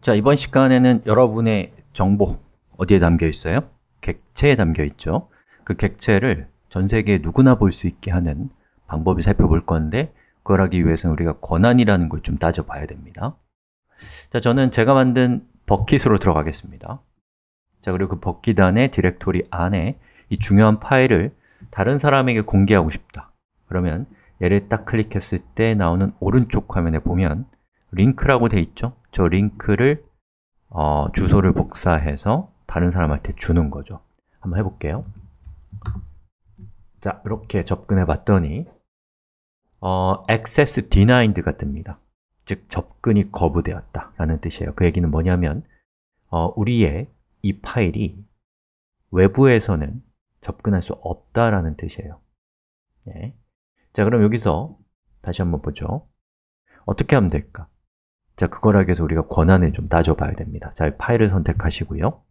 자, 이번 시간에는 여러분의 정보 어디에 담겨 있어요? 객체에 담겨 있죠. 그 객체를 전 세계 누구나 볼 수 있게 하는 방법을 살펴볼 건데 그걸 하기 위해서는 우리가 권한이라는 걸 좀 따져봐야 됩니다. 자, 저는 제가 만든 버킷으로 들어가겠습니다. 자, 그리고 그 버킷 안에 디렉토리 안에 이 중요한 파일을 다른 사람에게 공개하고 싶다. 그러면 얘를 딱 클릭했을 때 나오는 오른쪽 화면에 보면 링크라고 돼 있죠? 저 링크를 어, 주소를 복사해서 다른 사람한테 주는 거죠. 한번 해볼게요. 자, 이렇게 접근해 봤더니 어, access denied가 뜹니다. 즉, 접근이 거부되었다 라는 뜻이에요. 그 얘기는 뭐냐면 어, 우리의 이 파일이 외부에서는 접근할 수 없다라는 뜻이에요. 네. 자, 그럼 여기서 다시 한번 보죠. 어떻게 하면 될까? 자, 그거라기 해서 우리가 권한을 좀 따져봐야 됩니다. 자, 파일을 선택하시고요.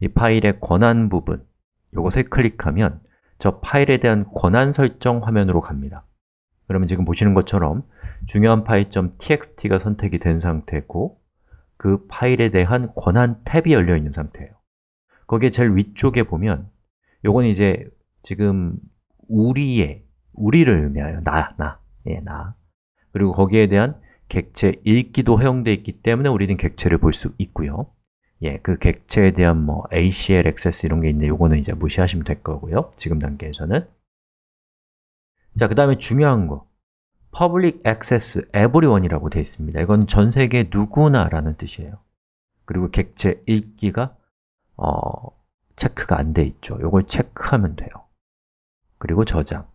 이 파일의 권한 부분, 이것에 클릭하면 저 파일에 대한 권한 설정 화면으로 갑니다. 그러면 지금 보시는 것처럼 중요한 파일.txt가 선택이 된 상태고 그 파일에 대한 권한 탭이 열려 있는 상태예요. 거기에 제일 위쪽에 보면 요건 이제 지금 우리의, 우리를 의미하여 나, 나, 예, 나 그리고 거기에 대한 객체 읽기도 허용되어 있기 때문에 우리는 객체를 볼 수 있고요 예, 그 객체에 대한 뭐 ACL, 액세스 이런 게 있는데 이거는 이제 무시하시면 될 거고요 지금 단계에서는 자, 그 다음에 중요한 거 Public Access Everyone이라고 되어 있습니다 이건 전 세계 누구나 라는 뜻이에요 그리고 객체 읽기가 어, 체크가 안 돼 있죠 이걸 체크하면 돼요 그리고 저장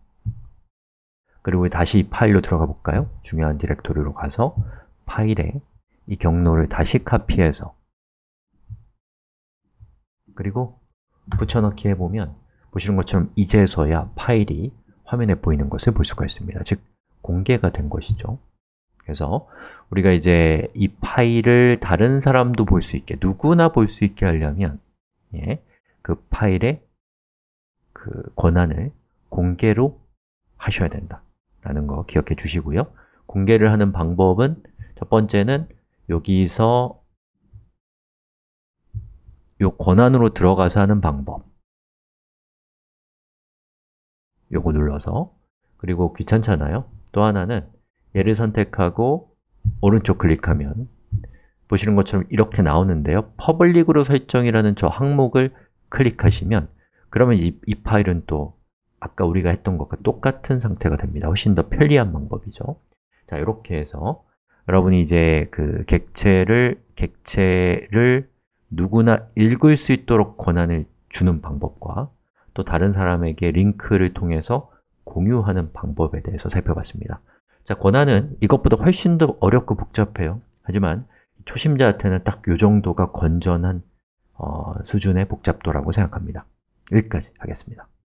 그리고 다시 파일로 들어가 볼까요? 중요한 디렉토리로 가서 파일에 이 경로를 다시 카피해서 그리고 붙여넣기 해보면 보시는 것처럼 이제서야 파일이 화면에 보이는 것을 볼 수가 있습니다 즉, 공개가 된 것이죠 그래서 우리가 이제 이 파일을 다른 사람도 볼 수 있게, 누구나 볼 수 있게 하려면 예, 그 파일의 그 권한을 공개로 하셔야 된다 라는 거 기억해 주시고요 공개를 하는 방법은 첫 번째는 여기서 요 권한으로 들어가서 하는 방법 요거 눌러서 그리고 귀찮잖아요 또 하나는 얘를 선택하고 오른쪽 클릭하면 보시는 것처럼 이렇게 나오는데요 퍼블릭으로 설정이라는 저 항목을 클릭하시면 그러면 이, 이 파일은 또 아까 우리가 했던 것과 똑같은 상태가 됩니다. 훨씬 더 편리한 방법이죠. 자, 이렇게 해서 여러분이 이제 그 객체를 객체를 누구나 읽을 수 있도록 권한을 주는 방법과 또 다른 사람에게 링크를 통해서 공유하는 방법에 대해서 살펴봤습니다. 자, 권한은 이것보다 훨씬 더 어렵고 복잡해요. 하지만 초심자한테는 딱 이 정도가 건전한 어, 수준의 복잡도라고 생각합니다. 여기까지 하겠습니다.